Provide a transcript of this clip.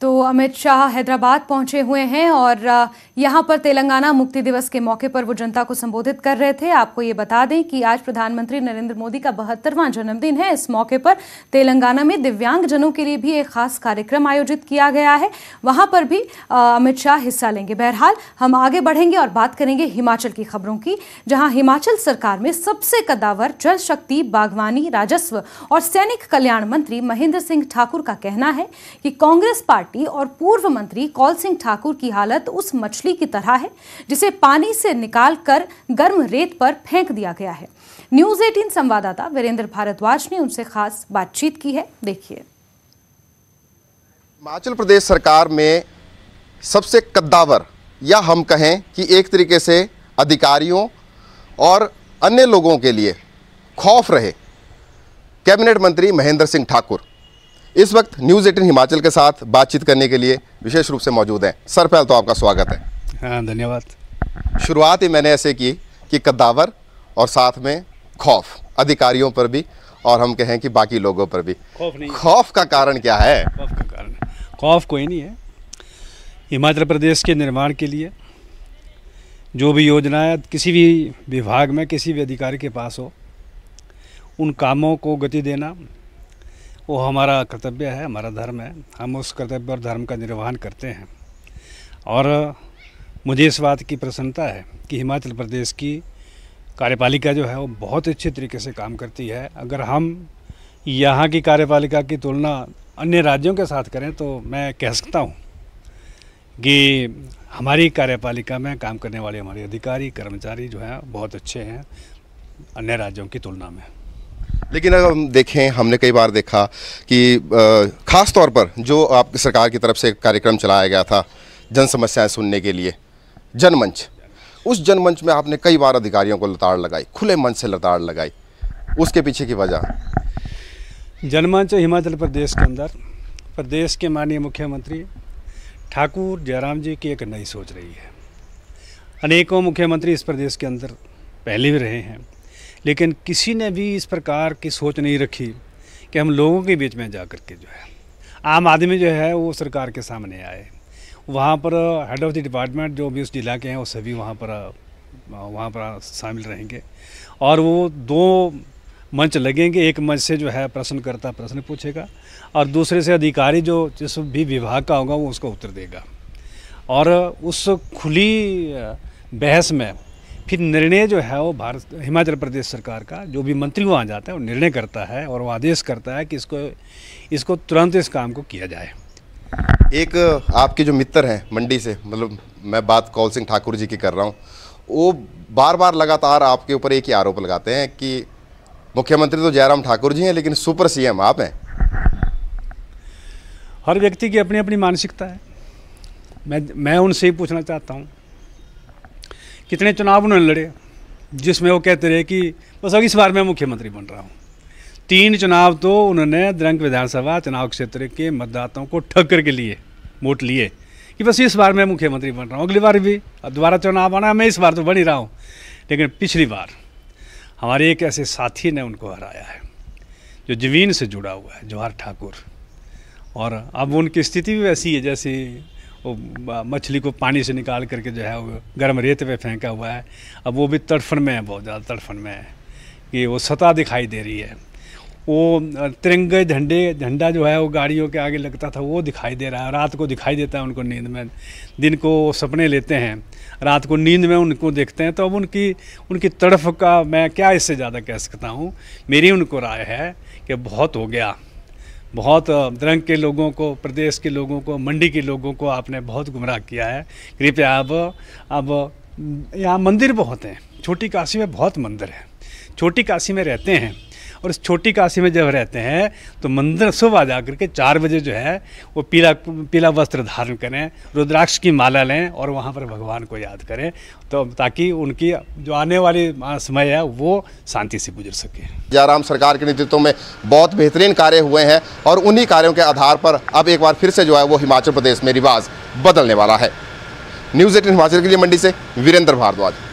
तो अमित शाह हैदराबाद पहुंचे हुए हैं और यहां पर तेलंगाना मुक्ति दिवस के मौके पर वो जनता को संबोधित कर रहे थे आपको ये बता दें कि आज प्रधानमंत्री नरेंद्र मोदी का बहत्तरवां जन्मदिन है इस मौके पर तेलंगाना में दिव्यांगजनों के लिए भी एक खास कार्यक्रम आयोजित किया गया है वहां पर भी अमित शाह हिस्सा लेंगे बहरहाल हम आगे बढ़ेंगे और बात करेंगे हिमाचल की खबरों की जहाँ हिमाचल सरकार में सबसे कदावर जल शक्ति बागवानी राजस्व और सैनिक कल्याण मंत्री महेंद्र सिंह ठाकुर का कहना है कि कांग्रेस पार्टी पार्टी और पूर्व मंत्री कौल सिंह ठाकुर की हालत उस मछली की तरह है जिसे पानी से निकाल कर गर्म रेत पर फेंक दिया गया है न्यूज 18 संवाददाता वीरेंद्र भारद्वाज ने उनसे खास बातचीत की है देखिए हिमाचल प्रदेश सरकार में सबसे कद्दावर या हम कहें कि एक तरीके से अधिकारियों और अन्य लोगों के लिए खौफ रहे कैबिनेट मंत्री महेंद्र सिंह ठाकुर इस वक्त न्यूज़ एटीन हिमाचल के साथ बातचीत करने के लिए विशेष रूप से मौजूद हैं सर पहल तो आपका स्वागत है हाँ धन्यवाद शुरुआत ही मैंने ऐसे की कि कद्दावर और साथ में खौफ अधिकारियों पर भी और हम कहें कि बाकी लोगों पर भी खौफ नहीं खौफ का कारण क्या है खौफ का कारण खौफ कोई नहीं है हिमाचल प्रदेश के निर्माण के लिए जो भी योजनाएं किसी भी विभाग में किसी भी अधिकारी के पास हो उन कामों को गति देना वो हमारा कर्तव्य है हमारा धर्म है हम उस कर्तव्य और धर्म का निर्वहन करते हैं और मुझे इस बात की प्रसन्नता है कि हिमाचल प्रदेश की कार्यपालिका जो है वो बहुत अच्छे तरीके से काम करती है अगर हम यहाँ की कार्यपालिका की तुलना अन्य राज्यों के साथ करें तो मैं कह सकता हूँ कि हमारी कार्यपालिका में काम करने वाले हमारे अधिकारी कर्मचारी जो हैं बहुत अच्छे हैं अन्य राज्यों की तुलना में लेकिन अगर हम देखें हमने कई बार देखा कि ख़ास तौर पर जो आपकी सरकार की तरफ से कार्यक्रम चलाया गया था जन समस्याएँ सुनने के लिए जनमंच उस जनमंच में आपने कई बार अधिकारियों को लताड़ लगाई खुले मंच से लताड़ लगाई उसके पीछे की वजह जनमंच हिमाचल प्रदेश के अंदर प्रदेश के माननीय मुख्यमंत्री ठाकुर जयराम जी की एक नई सोच रही है अनेकों मुख्यमंत्री इस प्रदेश के अंदर पहले भी रहे हैं लेकिन किसी ने भी इस प्रकार की सोच नहीं रखी कि हम लोगों के बीच में जा कर के जो है आम आदमी जो है वो सरकार के सामने आए वहाँ पर हेड ऑफ़ द डिपार्टमेंट जो भी उस जिला के हैं वो सभी वहाँ पर वहाँ पर शामिल रहेंगे और वो दो मंच लगेंगे एक मंच से जो है प्रश्नकर्ता प्रश्न पूछेगा और दूसरे से अधिकारी जो जिस भी विभाग का होगा वो उसका उत्तर देगा और उस खुली बहस में फिर निर्णय जो है वो भारत हिमाचल प्रदेश सरकार का जो भी मंत्री वहाँ जाता है वो निर्णय करता है और वो आदेश करता है कि इसको इसको तुरंत इस काम को किया जाए एक आपके जो मित्र हैं मंडी से मतलब मैं बात कौल सिंह ठाकुर जी की कर रहा हूँ वो बार बार लगातार आपके ऊपर एक ही आरोप लगाते हैं कि मुख्यमंत्री तो जयराम ठाकुर जी हैं लेकिन सुपर सी आप हैं हर व्यक्ति की अपनी अपनी मानसिकता है मैं मैं उनसे ही पूछना चाहता हूँ कितने चुनाव उन्होंने लड़े जिसमें वो कहते रहे कि बस अब इस बार मैं मुख्यमंत्री बन रहा हूँ तीन चुनाव तो उन्होंने द्रंग विधानसभा चुनाव क्षेत्र के मतदाताओं को ठग करके लिए वोट लिए कि बस इस बार मैं मुख्यमंत्री बन रहा हूँ अगली बार भी अब दोबारा चुनाव आना मैं इस बार तो बन ही रहा हूँ लेकिन पिछली बार हमारे एक ऐसे साथी ने उनको हराया है जो जमीन से जुड़ा हुआ है जवाहर ठाकुर और अब उनकी स्थिति भी वैसी है जैसी वो मछली को पानी से निकाल करके जो है वो गर्म रेत पे फेंका हुआ है अब वो भी तड़फन में है बहुत ज़्यादा तड़फन में है कि वो सतह दिखाई दे रही है वो तिरंगे झंडे झंडा जो है वो गाड़ियों के आगे लगता था वो दिखाई दे रहा है रात को दिखाई देता है उनको नींद में दिन को सपने लेते हैं रात को नींद में उनको देखते हैं तो अब उनकी उनकी तड़फ का मैं क्या इससे ज़्यादा कह सकता हूँ मेरी उनको राय है कि बहुत हो गया बहुत द्रंग के लोगों को प्रदेश के लोगों को मंडी के लोगों को आपने बहुत गुमराह किया है कृपया अब अब यहाँ मंदिर बहुत हैं छोटी काशी में बहुत मंदिर हैं छोटी काशी में रहते हैं और इस छोटी काशी में जब रहते हैं तो मंदिर सुबह जा करके चार बजे जो है वो पीला पीला वस्त्र धारण करें रुद्राक्ष की माला लें और वहाँ पर भगवान को याद करें तो ताकि उनकी जो आने वाली समय है वो शांति से गुजर सके जयराम सरकार के नेतृत्व में बहुत बेहतरीन कार्य हुए हैं और उन्हीं कार्यों के आधार पर अब एक बार फिर से जो है वो हिमाचल प्रदेश में रिवाज बदलने वाला है न्यूज़ एटीन हिमाचल के लिए मंडी से वीरेंद्र भारद्वाज